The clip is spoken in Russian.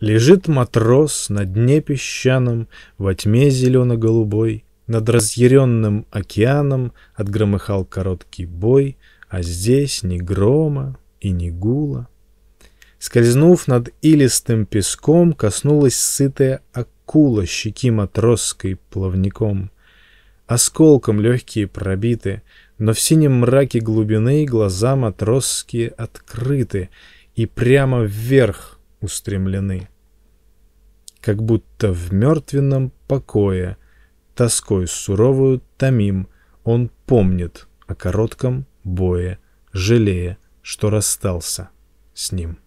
Лежит матрос на дне песчаном, во тьме зелено-голубой, Над разъяренным океаном отгромыхал короткий бой, А здесь ни грома и ни гула. Скользнув над илистым песком, коснулась сытая акула щеки матросской плавником. Осколком легкие пробиты, но в синем мраке глубины глаза матросские открыты, и прямо вверх устремлены. Как будто в мертвенном покое, тоской суровую томим, он помнит о коротком бое, жалея, что расстался с ним.